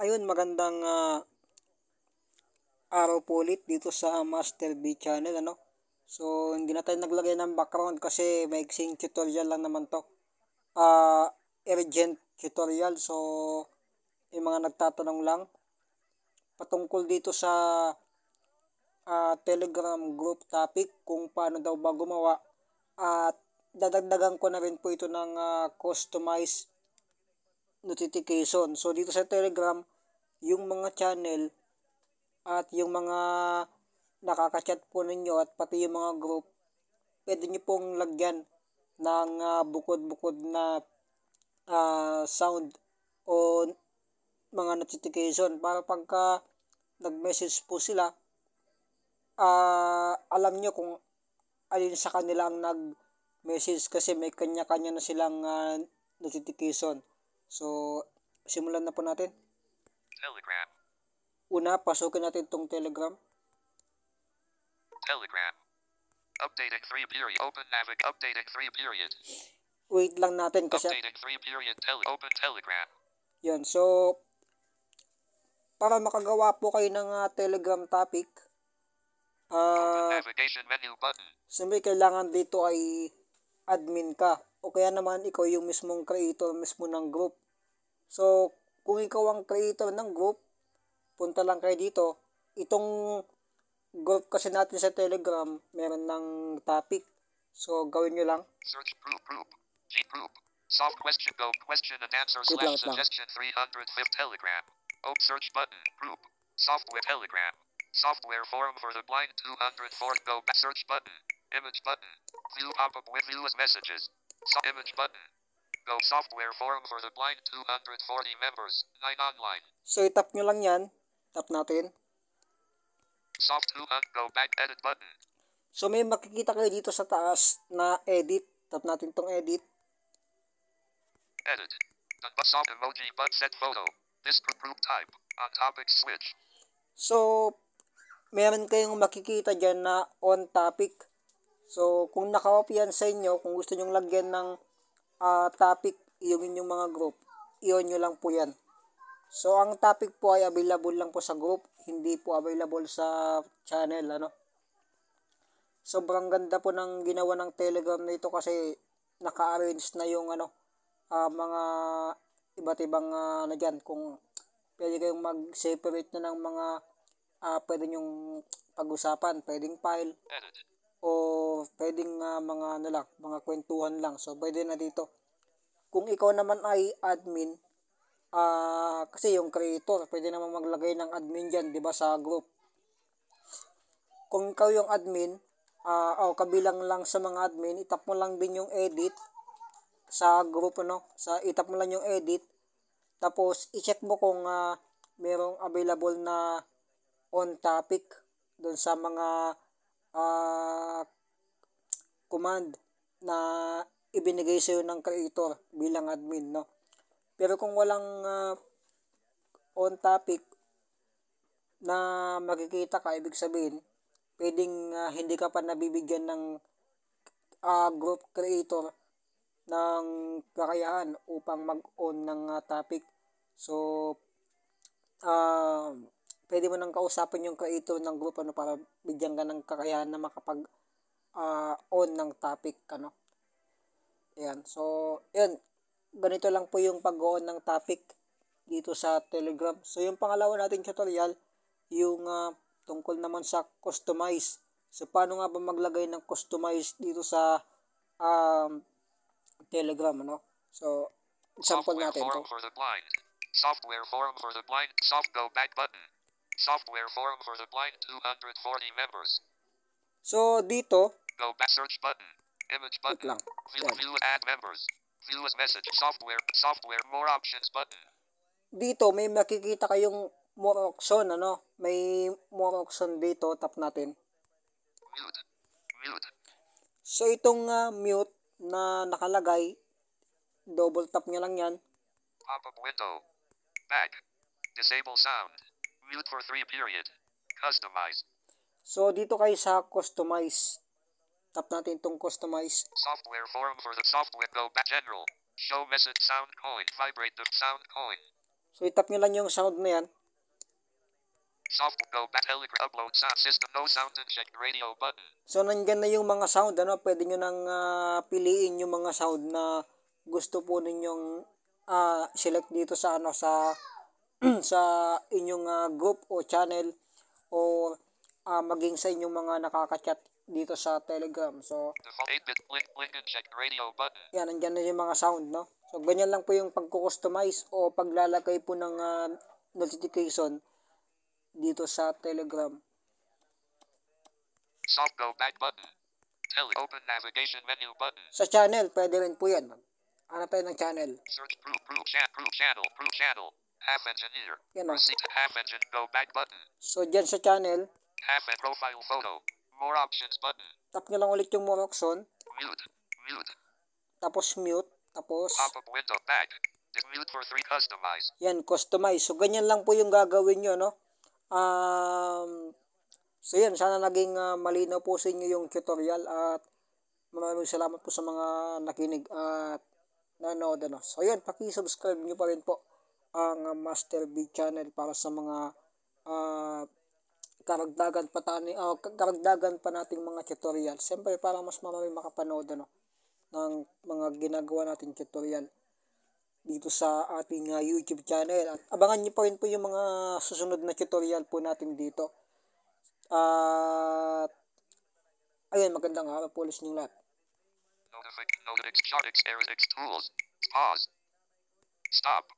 Ayun, magandang uh, araw po ulit dito sa Master B channel, ano? So, hindi na tayo naglagay ng background kasi maiksing tutorial lang naman to. Uh, urgent tutorial, so yung mga nagtatanong lang patungkol dito sa uh, telegram group topic kung paano daw ba gumawa at dadagdagan ko na rin po ito ng uh, customized notification. So, dito sa Telegram, yung mga channel at yung mga nakaka-chat po ninyo at pati yung mga group, pwede nyo pong lagyan ng uh, bukod-bukod na uh, sound o mga notification para pagka nag-message po sila, uh, alam nyo kung alin sa kanila ang nag-message kasi may kanya-kanya na silang uh, notification. So, simulan na po natin. Telegram. Una, pasukin natin itong Telegram. Telegram. Updating 3 period. Open Navic. Updated 3 period. Wait lang natin kasi. Updating 3 period. Tele open Telegram. Yan. So, para makagawa po kayo ng uh, Telegram topic, uh, open ah, navigation menu button. Siyempre, kailangan dito ay admin ka o kaya naman ikaw yung mismong creator mismo ng group. So, kung ikaw ang creator ng group, punta lang kayo dito. Itong group kasi natin sa Telegram, meron ng topic. So, gawin nyo lang. Search group, group, G group, solve question, go, question and answer, slash suggestion 305 Telegram. Oh, search button, group, software Telegram. Software forum for the blind 204 go back search button, image button, view pop-up with view as messages. So image button. Go software forum for the blind 240 members. 9 online. So itap nyo lang yan. Tap natin. Soft 2 go back edit button. So may makikita kayo dito sa taas na edit. Tap natin tong edit. Edit. Soft emoji but set photo. This group type. On topic switch. So, meron kayong makikita dyan na on topic. So, kung nakawap yan sa inyo, kung gusto nyong lagyan ng uh, topic yung inyong mga group, iyon nyo lang po yan. So, ang topic po ay available lang po sa group, hindi po available sa channel, ano. Sobrang ganda po ng ginawa ng Telegram nito kasi naka-arrange na yung ano, uh, mga iba't ibang uh, ah, na ano dyan. Kung pwede kayong mag-separate na ng mga uh, pwede nyong pag-usapan, pwedeng file. Edited o pwedeng uh, mga ano lang, mga kwentuhan lang. So pwede na dito. Kung ikaw naman ay admin, uh, kasi yung creator, pwede naman maglagay ng admin diyan, 'di ba sa group. Kung ikaw yung admin, uh, o oh, kabilang lang sa mga admin, itap mo lang din yung edit sa group ano, sa itap mo lang yung edit. Tapos i-check mo kung uh, merong available na on topic doon sa mga uh, command na ibinigay sa iyo ng creator bilang admin, no? Pero kung walang uh, on topic na makikita ka, ibig sabihin, pwedeng uh, hindi ka pa nabibigyan ng uh, group creator ng kakayahan upang mag-on ng uh, topic. So, uh, pwede mo nang kausapin yung creator ng group ano para bigyan ka ng kakayahan na makapag uh, on ng topic ano. Ayun. So, yun. Ganito lang po yung pag-on ng topic dito sa Telegram. So, yung pangalawa nating tutorial, yung uh, tungkol naman sa customize. So, paano nga ba maglagay ng customize dito sa um, Telegram, ano? So, example Software natin to. Software forum for the blind. Soft go back button. Software Forum for the Blind 240 members. So dito, go back search button, image button, lang. view, Yan. view add members, view as message, software, software, more options button. Dito may makikita kayong more option, ano? May more option dito, tap natin. Mute. Mute. So itong uh, mute na nakalagay, double tap nyo lang yan. Pop-up window. Back. Disable sound. Mute for three period. Customize. So dito kayo sa customize. Tap natin itong customize. Software form for the software. Go back general. Show message sound coin. Vibrate the sound coin. So itap nyo lang yung sound na yan. Software go back telegram upload sound system no sound and check radio button. So nandiyan na yung mga sound ano, pwede niyo nang uh, piliin yung mga sound na gusto po ninyong uh, select dito sa ano sa sa inyong uh, group o channel o uh, maging sa inyong mga nakaka-chat dito sa Telegram. So, yan, nandyan na yung mga sound, no? So, ganyan lang po yung pagko-customize o paglalagay po ng uh, notification dito sa Telegram. Soft go back button. Tele open navigation menu button. Sa channel, pwede rin po yan. Hanapin ng channel. Search proof, proof, proof channel, proof channel. App engineer. Yan o. App engine. Go back button. So, dyan sa channel. App and profile photo. More options button. Tap nyo lang ulit yung more option. Mute. Mute. Tapos mute. Tapos. Pop-up window. Back. Mute for three customize. Yan, customize. So, ganyan lang po yung gagawin nyo, no? Um, so, yan. Sana naging uh, malinaw po sa inyo yung tutorial at maraming salamat po sa mga nakinig at nanood, ano. So, yan. Paki-subscribe nyo pa rin po ang Master B channel para sa mga uh, karagdagan pa tani oh, karagdagan pa nating mga tutorial. Siyempre para mas marami makapanood ano ng mga ginagawa nating tutorial dito sa ating uh, YouTube channel. At abangan niyo pa rin po yung mga susunod na tutorial po natin dito. At uh, ayun, magandang araw po ulit niyo lahat. Notific, notific, shot, tools, pause, stop.